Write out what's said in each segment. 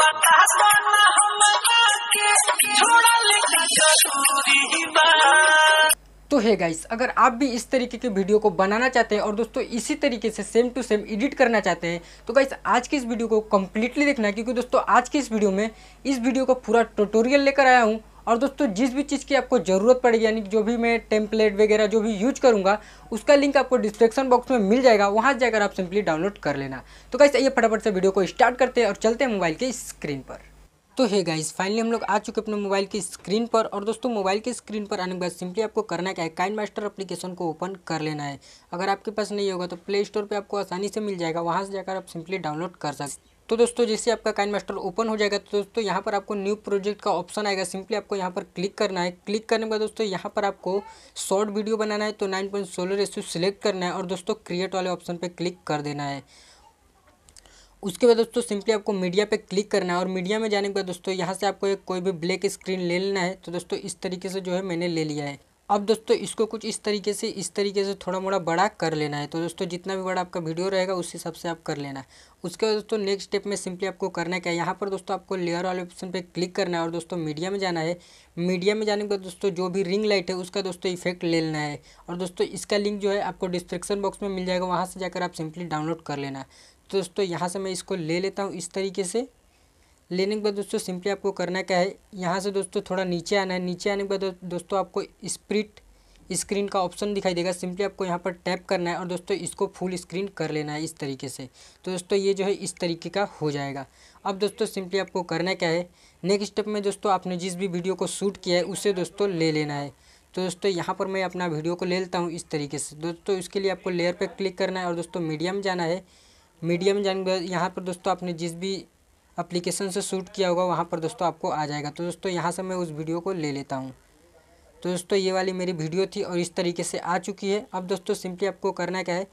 तो, तो है गाइस अगर आप भी इस तरीके की वीडियो को बनाना चाहते हैं और दोस्तों इसी तरीके से सेम टू सेम एडिट करना चाहते हैं तो गाइस आज की इस वीडियो को कम्प्लीटली देखना क्योंकि दोस्तों आज की इस वीडियो में इस वीडियो का पूरा ट्यूटोरियल लेकर आया हूँ और दोस्तों जिस भी चीज़ की आपको ज़रूरत पड़ेगी यानी जो भी मैं टेम्पलेट वगैरह जो भी यूज करूँगा उसका लिंक आपको डिस्क्रिप्शन बॉक्स में मिल जाएगा वहाँ जाकर आप सिंपली डाउनलोड कर लेना तो कैसे आइए फटाफट से वीडियो को स्टार्ट करते हैं और चलते हैं मोबाइल की स्क्रीन पर तो है गाइस फाइनली हम लोग आ चुके अपने मोबाइल की स्क्रीन पर और दोस्तों मोबाइल की स्क्रीन पर आने के बाद सिंपली आपको करना क्या है काइन मास्टर अपलीकेशन को ओपन कर लेना है अगर आपके पास नहीं होगा तो प्ले स्टोर पर आपको आसानी से मिल जाएगा वहाँ से जाकर आप सिंपली डाउनलोड कर सकते तो दोस्तों जैसे आपका काइन मास्टर ओपन हो जाएगा तो दोस्तों यहाँ पर आपको न्यू प्रोजेक्ट का ऑप्शन आएगा सिंपली आपको यहाँ पर क्लिक करना है क्लिक करने के बाद दोस्तों यहाँ पर आपको शॉर्ट वीडियो बनाना है तो नाइन पॉइंट सोलह रेस्यू सिलेक्ट करना है और दोस्तों क्रिएट वाले ऑप्शन पर क्लिक कर देना है उसके बाद दोस्तों सिंपली आपको मीडिया पे क्लिक करना है और मीडिया में जाने के बाद दोस्तों यहाँ से आपको एक कोई भी ब्लैक स्क्रीन ले लेना है तो दोस्तों इस तरीके से जो है मैंने ले लिया है अब दोस्तों इसको कुछ इस तरीके से इस तरीके से थोड़ा मोड़ा बड़ा कर लेना है तो दोस्तों जितना भी बड़ा आपका वीडियो रहेगा उस हिसाब से आप कर लेना है उसके बाद दोस्तों नेक्स्ट स्टेप में सिंपली आपको करना क्या है यहाँ पर दोस्तों आपको लेयर वाले ऑप्शन पे क्लिक करना है और दोस्तों मीडिया में जाना है मीडिया में जाने के बाद दोस्तों जो भी रिंग लाइट है उसका दोस्तों इफेक्ट ले लेना है और दोस्तों इसका लिंक जो है आपको डिस्क्रिप्शन बॉक्स में मिल जाएगा वहाँ से जाकर आप सिंपली डाउनलोड कर लेना है तो दोस्तों यहाँ से मैं इसको ले लेता हूँ इस तरीके से लेने के बाद दोस्तों सिंपली आपको करना क्या है यहाँ से दोस्तों थोड़ा नीचे आना है नीचे आने के बाद दोस्तों आपको स्प्रिट स्क्रीन का ऑप्शन दिखाई देगा सिंपली आपको यहाँ पर टैप करना है और दोस्तों इसको फुल स्क्रीन कर लेना है इस तरीके से तो दोस्तों ये जो है इस तरीके का हो जाएगा अब दोस्तों सिंपली आपको करना क्या है नेक्स्ट स्टेप में दोस्तों आपने जिस भी वीडियो को शूट किया है उसे दोस्तों ले लेना है तो दोस्तों यहाँ पर मैं अपना वीडियो को ले लेता हूँ इस तरीके से दोस्तों इसके लिए आपको लेयर पर क्लिक करना है और दोस्तों मीडियम जाना है मीडियम जाने के बाद यहाँ पर दोस्तों आपने जिस भी अप्लीकेशन से शूट किया होगा वहाँ पर दोस्तों आपको आ जाएगा तो दोस्तों यहाँ से मैं उस वीडियो को ले लेता हूँ तो दोस्तों ये वाली मेरी वीडियो थी और इस तरीके से आ चुकी है अब दोस्तों सिंपली आपको करना क्या है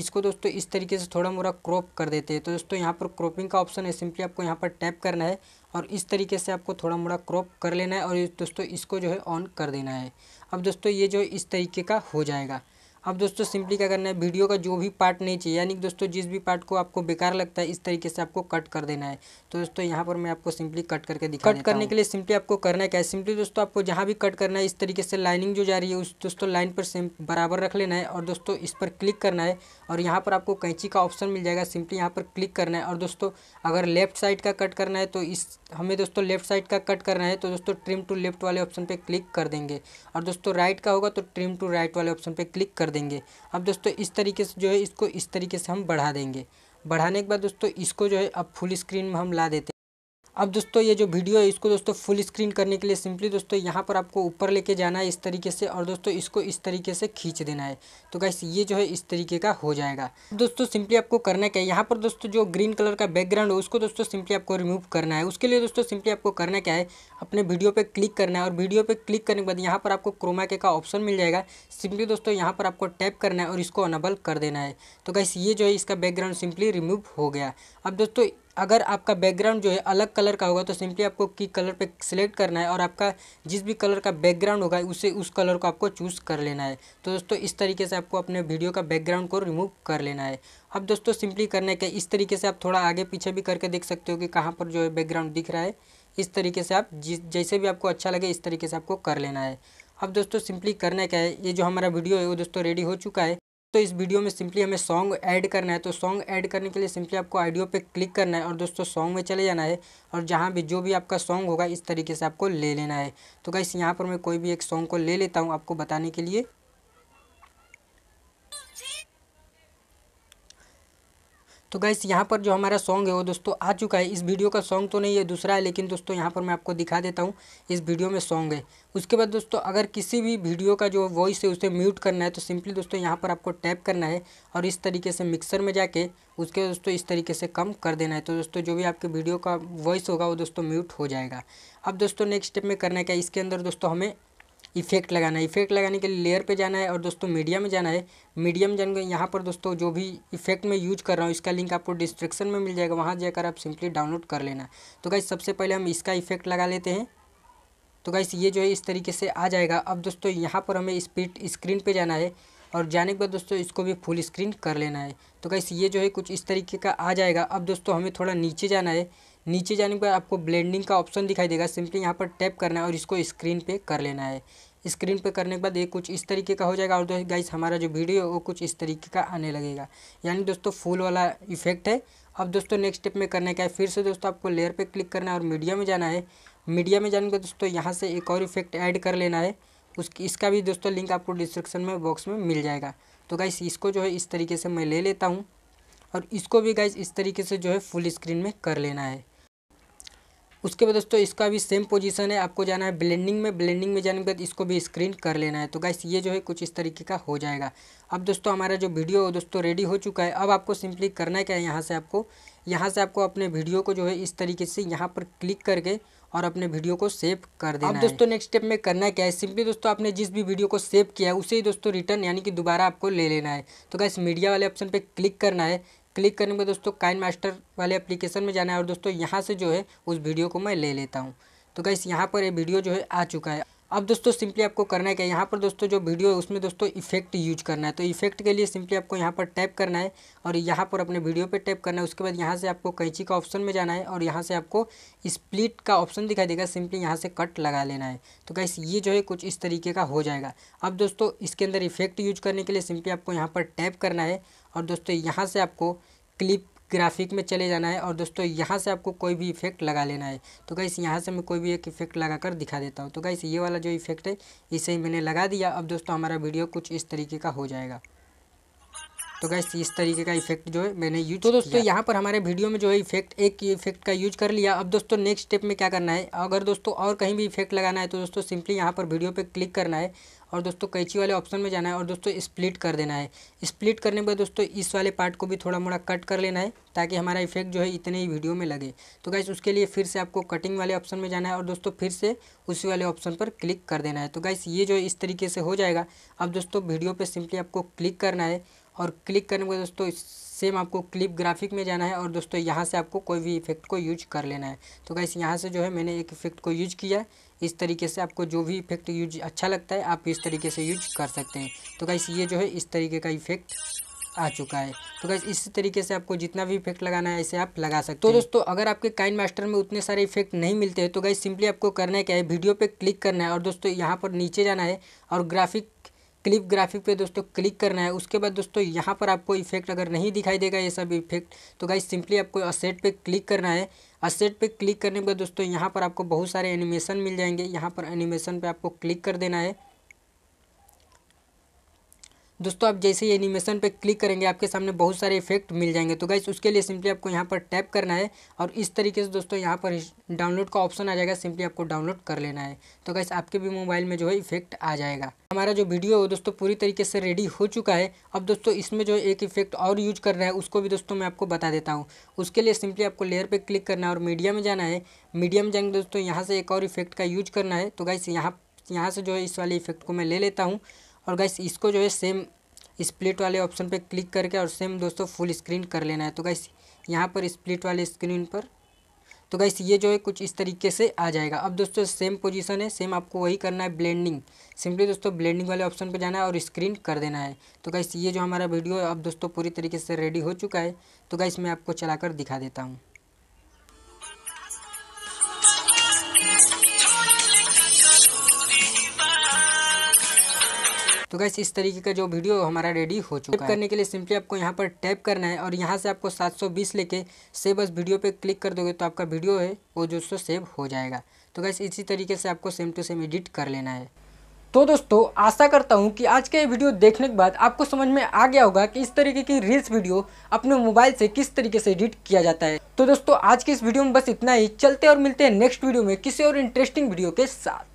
इसको दोस्तों इस तरीके से थोड़ा मोड़ा क्रॉप कर देते हैं तो दोस्तों यहाँ पर क्रॉपिंग का ऑप्शन है सिंपली आपको यहाँ पर टैप करना है और इस तरीके से आपको थोड़ा मोड़ा क्रॉप कर लेना है और दोस्तों इसको जो है ऑन कर देना है अब दोस्तों ये जो इस तरीके का हो जाएगा अब दोस्तों सिंपली क्या करना है वीडियो का जो भी पार्ट नहीं चाहिए यानी कि दोस्तों जिस भी पार्ट को आपको बेकार लगता है इस तरीके से आपको कट कर देना है तो दोस्तों यहाँ पर मैं आपको सिंपली कट करके दिखा कट करने के लिए सिंपली आपको करना है क्या है सिंपली दोस्तों आपको जहाँ भी कट करना है इस तरीके से लाइनिंग जो जा रही है उस दोस्तों लाइन पर बराबर रख लेना है और दोस्तों इस पर क्लिक करना है और यहाँ पर आपको कैंची का ऑप्शन मिल जाएगा सिंपली यहाँ पर क्लिक करना है और दोस्तों अगर लेफ्ट साइड का कट करना है तो इस हमें दोस्तों लेफ्ट साइड का कट करना है तो दोस्तों ट्रिम टू लेफ्ट वाले ऑप्शन पर क्लिक कर देंगे और दोस्तों राइट का होगा तो ट्रिम टू राइट वाले ऑप्शन पर क्लिक कर कर देंगे अब दोस्तों इस तरीके से जो है इसको इस तरीके से हम बढ़ा देंगे बढ़ाने के बाद दोस्तों इसको जो है अब फुल स्क्रीन में हम ला देते हैं अब दोस्तों ये जो वीडियो है इसको दोस्तों फुल स्क्रीन करने के लिए सिंपली दोस्तों यहाँ पर आपको ऊपर लेके जाना है इस तरीके से और दोस्तों इसको इस तरीके से खींच देना है तो कैसे ये जो है इस तरीके का हो जाएगा दोस्तों सिंपली आपको करना क्या है यहाँ पर दोस्तों जो ग्रीन कलर का बैकग्राउंड है उसको दोस्तों सिंपली आपको रिमूव करना है उसके लिए दोस्तों सिंपली आपको करना क्या है अपने वीडियो पर क्लिक करना है और वीडियो पर क्लिक करने के बाद यहाँ पर आपको क्रोमा के का ऑप्शन मिल जाएगा सिंपली दोस्तों यहाँ पर आपको टैप करना है और इसको अनबल कर देना है तो कैसे ये जो है इसका बैकग्राउंड सिंपली रिमूव हो गया अब दोस्तों अगर आपका बैकग्राउंड जो है अलग कलर का होगा तो सिंपली आपको की कलर पे सिलेक्ट करना है और आपका जिस भी कलर का बैकग्राउंड होगा उसे उस कलर को आपको चूज़ कर लेना है तो दोस्तों इस तरीके से आपको अपने वीडियो का बैकग्राउंड को रिमूव कर लेना है अब दोस्तों सिंपली करने के इस तरीके से आप थोड़ा आगे पीछे भी करके देख सकते हो कि कहाँ पर जो है बैकग्राउंड दिख रहा है इस तरीके से आप जिस जैसे भी आपको अच्छा लगे इस तरीके से आपको कर लेना है अब दोस्तों सिंपली करने का है ये जो हमारा वीडियो है वो दोस्तों रेडी हो चुका है तो इस वीडियो में सिंपली हमें सॉन्ग ऐड करना है तो सॉन्ग ऐड करने के लिए सिंपली आपको ऑडियो पे क्लिक करना है और दोस्तों सॉन्ग में चले जाना है और जहाँ भी जो भी आपका सॉन्ग होगा इस तरीके से आपको ले लेना है तो गाइस यहाँ पर मैं कोई भी एक सॉन्ग को ले लेता हूँ आपको बताने के लिए तो गाइस यहाँ पर जो हमारा सॉन्ग है वो दोस्तों आ चुका है इस वीडियो का सॉन्ग तो नहीं है दूसरा है लेकिन दोस्तों यहाँ पर मैं आपको दिखा देता हूँ इस वीडियो में सॉन्ग है उसके बाद दोस्तों अगर किसी भी वीडियो का जो वॉइस है उसे म्यूट करना है तो सिंपली दोस्तों यहाँ पर आपको टैप करना है और इस तरीके से मिक्सर में जाके उसके दोस्तों इस तरीके से कम कर देना है तो दोस्तों जो भी आपके वीडियो का वॉइस होगा वो दोस्तों म्यूट हो जाएगा अब दोस्तों नेक्स्ट स्टेप में करना क्या इसके अंदर दोस्तों हमें इफेक्ट लगाना है इफेक्ट लगाने के लिए लेयर पे जाना है और दोस्तों मीडिया में जाना है मीडियम में जाने यहाँ पर दोस्तों जो भी इफेक्ट मैं यूज कर रहा हूँ इसका लिंक आपको डिस्क्रिप्शन में मिल जाएगा वहाँ जाकर आप सिंपली डाउनलोड कर लेना तो गाइस सबसे पहले हम इसका इफेक्ट लगा लेते हैं तो गाइस ये जो है इस तरीके से आ जाएगा अब दोस्तों यहाँ पर हमें स्पीड स्क्रीन पर जाना है और जाने के बाद दोस्तों इसको भी फुल स्क्रीन कर लेना है तो गाइस ये जो है कुछ इस तरीके का आ जाएगा अब दोस्तों हमें थोड़ा नीचे जाना है नीचे जाने पर आपको ब्लेंडिंग का ऑप्शन दिखाई देगा सिंपली यहाँ पर टैप करना है और इसको स्क्रीन पे कर लेना है स्क्रीन पे करने के बाद ये कुछ इस तरीके का हो जाएगा और दोस्तों गाइस हमारा जो वीडियो है वो कुछ इस तरीके का आने लगेगा यानी दोस्तों फुल वाला इफेक्ट है अब दोस्तों नेक्स्ट स्टेप में करने का है फिर से दोस्तों आपको लेयर पर क्लिक करना है और मीडिया में जाना है मीडिया में जाने के दोस्तों यहाँ से एक और इफेक्ट ऐड कर लेना है उसकी इसका भी दोस्तों लिंक आपको डिस्क्रिप्शन में बॉक्स में मिल जाएगा तो गाइस इसको जो है इस तरीके से मैं ले लेता हूँ और इसको भी गाइस इस तरीके से जो है फुल स्क्रीन में कर लेना है उसके बाद दोस्तों इसका भी सेम पोजीशन है आपको जाना है ब्लेंडिंग में ब्लेंडिंग में जाने के बाद इसको भी स्क्रीन कर लेना है तो गाइस ये जो है कुछ इस तरीके का हो जाएगा अब दोस्तों हमारा जो वीडियो दोस्तों रेडी हो चुका है अब आपको सिंपली करना क्या है यहाँ से आपको यहाँ से आपको अपने वीडियो को जो है इस तरीके से यहाँ पर क्लिक करके और अपने वीडियो को सेव कर देना अब दोस्तों नेक्स्ट स्टेप में करना क्या है सिंपली दोस्तों आपने जिस भी वीडियो को सेव किया है उसे ही दोस्तों रिटर्न यानी कि दोबारा आपको ले लेना है तो गैस मीडिया वाले ऑप्शन पर क्लिक करना है क्लिक करने के दोस्तों काइन मास्टर वाले एप्लीकेशन में जाना है और दोस्तों यहाँ से जो है उस वीडियो को मैं ले लेता हूँ तो गाइस यहाँ पर ये वीडियो जो है आ चुका है अब दोस्तों सिंपली आपको करना है क्या यहाँ पर दोस्तों जो वीडियो है उसमें दोस्तों इफेक्ट यूज करना है तो इफेक्ट के लिए सिंपली आपको यहाँ पर टैप करना है और यहाँ पर अपने वीडियो पे टैप करना है उसके बाद यहाँ से आपको कैंची का ऑप्शन में जाना है और यहाँ से आपको स्प्लिट का ऑप्शन दिखाई देगा सिंपली यहाँ से कट लगा लेना है तो कैसे ये जो है कुछ इस तरीके का हो जाएगा अब दोस्तों इसके अंदर इफेक्ट यूज करने के लिए सिंपली आपको यहाँ पर टैप करना है और दोस्तों यहाँ से आपको क्लिप ग्राफिक में चले जाना है और दोस्तों यहाँ से आपको कोई भी इफेक्ट लगा लेना है तो गाइस यहाँ से मैं कोई भी एक इफेक्ट लगा कर दिखा देता हूँ तो गाइस ये वाला जो इफेक्ट है इसे ही मैंने लगा दिया अब दोस्तों हमारा वीडियो कुछ इस तरीके का हो जाएगा तो गैस इस तरीके का इफेक्ट जो है मैंने यूज तो दोस्तों यहाँ पर हमारे वीडियो में जो है इफेक्ट एक इफेक्ट का यूज कर लिया अब दोस्तों नेक्स्ट स्टेप में क्या करना है अगर दोस्तों और कहीं भी इफेक्ट लगाना है तो दोस्तों सिंपली यहाँ पर वीडियो पर क्लिक करना है और दोस्तों कैची वाले ऑप्शन में जाना है और दोस्तों स्प्लिट कर देना है स्प्लिट करने पर दोस्तों इस वाले पार्ट को भी थोड़ा मोड़ा कट कर लेना है ताकि हमारा इफेक्ट जो है इतने ही वीडियो में लगे तो गैस उसके लिए फिर से आपको कटिंग वाले ऑप्शन में जाना है और दोस्तों फिर से उसी वाले ऑप्शन पर क्लिक कर देना है तो गैस ये जो इस तरीके से हो जाएगा अब दोस्तों वीडियो पर सिंपली आपको क्लिक करना है और क्लिक करने के दोस्तों सेम आपको क्लिप ग्राफिक में जाना है और दोस्तों यहाँ से आपको कोई भी इफेक्ट को यूज कर लेना है तो गैस यहाँ से जो है मैंने एक इफेक्ट को यूज किया है इस तरीके से आपको जो भी इफेक्ट यूज अच्छा लगता है आप इस तरीके से यूज कर सकते हैं तो गैस ये जो है इस तरीके का इफेक्ट आ चुका है तो गैस इस तरीके से आपको जितना भी इफेक्ट लगाना है ऐसे आप लगा सकते तो दोस्तों अगर आपके काइन मास्टर में उतने सारे इफेक्ट नहीं मिलते हैं तो गैस सिंपली आपको करना है क्या है वीडियो पे क्लिक करना है और दोस्तों यहाँ पर नीचे जाना है और ग्राफिक क्लिप ग्राफिक पे दोस्तों क्लिक करना है उसके बाद दोस्तों यहाँ पर आपको इफेक्ट अगर नहीं दिखाई देगा ये सब इफेक्ट तो गाइज सिंपली आपको असेट पे क्लिक करना है असेट पे क्लिक करने के बाद दोस्तों यहाँ पर आपको बहुत सारे एनिमेशन मिल जाएंगे यहाँ पर एनिमेशन पे आपको क्लिक कर देना है दोस्तों आप जैसे ही एनिमेशन पे क्लिक करेंगे आपके सामने बहुत सारे इफेक्ट मिल जाएंगे तो गाइस उसके लिए सिंपली आपको यहाँ पर टैप करना है और इस तरीके से दोस्तों यहाँ पर डाउनलोड का ऑप्शन आ जाएगा सिंपली आपको डाउनलोड कर लेना है तो गाइस आपके भी मोबाइल में जो है इफेक्ट आ जाएगा हमारा जो वीडियो है दोस्तों पूरी तरीके से रेडी हो चुका है अब दोस्तों इसमें जो एक इफेक्ट और यूज कर रहा है उसको भी दोस्तों मैं आपको बता देता हूँ उसके लिए सिंपली आपको लेयर पर क्लिक करना है और मीडिया में जाना है मीडिया में जाएंगे दोस्तों यहाँ से एक और इफेक्ट का यूज करना है तो गाइस यहाँ यहाँ से जो है इस वाले इफेक्ट को मैं ले लेता हूँ और गाइस इसको जो है सेम स्प्लिट वाले ऑप्शन पे क्लिक करके और सेम दोस्तों फुल स्क्रीन कर लेना है तो गाइस यहाँ पर स्प्लिट वाले स्क्रीन पर तो गाइस ये जो है कुछ इस तरीके से आ जाएगा अब दोस्तों सेम पोजीशन है सेम आपको वही करना है ब्लेंडिंग सिंपली दोस्तों ब्लेंडिंग वाले ऑप्शन पर जाना है और स्क्रीन कर देना है तो गाइस ये जो हमारा वीडियो अब दोस्तों पूरी तरीके से रेडी हो चुका है तो गाइस मैं आपको चलाकर दिखा देता हूँ तो गैस इस तरीके का जो वीडियो हमारा रेडी हो चुका है करने के लिए सिंपली आपको यहाँ पर टैप करना है और यहाँ से आपको 720 लेके सेव बस वीडियो पे क्लिक कर दोगे तो आपका वीडियो है वो जो सो सेव हो जाएगा तो गैस इसी तरीके से आपको सेम टू सेम एडिट कर लेना है तो दोस्तों आशा करता हूँ कि आज का ये वीडियो देखने के बाद आपको समझ में आ गया होगा कि इस तरीके की रील्स वीडियो अपने मोबाइल से किस तरीके से एडिट किया जाता है तो दोस्तों आज के इस वीडियो में बस इतना ही चलते और मिलते हैं नेक्स्ट वीडियो में किसी और इंटरेस्टिंग वीडियो के साथ